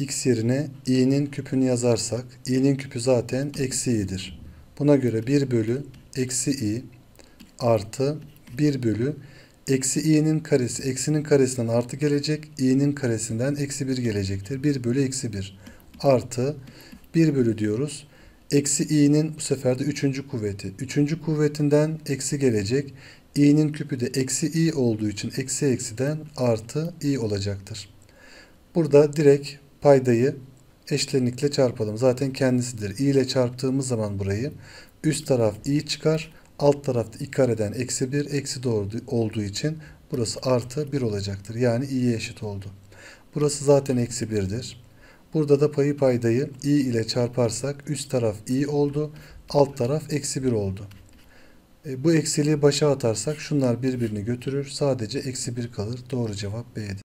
x yerine i'nin küpünü yazarsak i'nin küpü zaten eksi i'dir. Buna göre 1 bölü eksi i artı 1 bölü eksi i'nin karesi eksinin karesinden artı gelecek i'nin karesinden eksi 1 gelecektir. 1 bölü eksi 1 artı 1 bölü diyoruz. Eksi i'nin bu sefer de 3. kuvveti. 3. kuvvetinden eksi gelecek. i'nin küpü de eksi i olduğu için eksi eksiden artı i olacaktır. Burada direkt paydayı eşlenikle çarpalım. Zaten kendisidir. i ile çarptığımız zaman burayı üst taraf i çıkar. Alt tarafta i kareden eksi 1 eksi doğru olduğu için burası artı 1 olacaktır. Yani i'ye eşit oldu. Burası zaten eksi 1'dir. Burada da payı paydayı i ile çarparsak üst taraf i oldu. Alt taraf eksi 1 oldu. E, bu eksiliği başa atarsak şunlar birbirini götürür. Sadece eksi 1 kalır. Doğru cevap B'dir.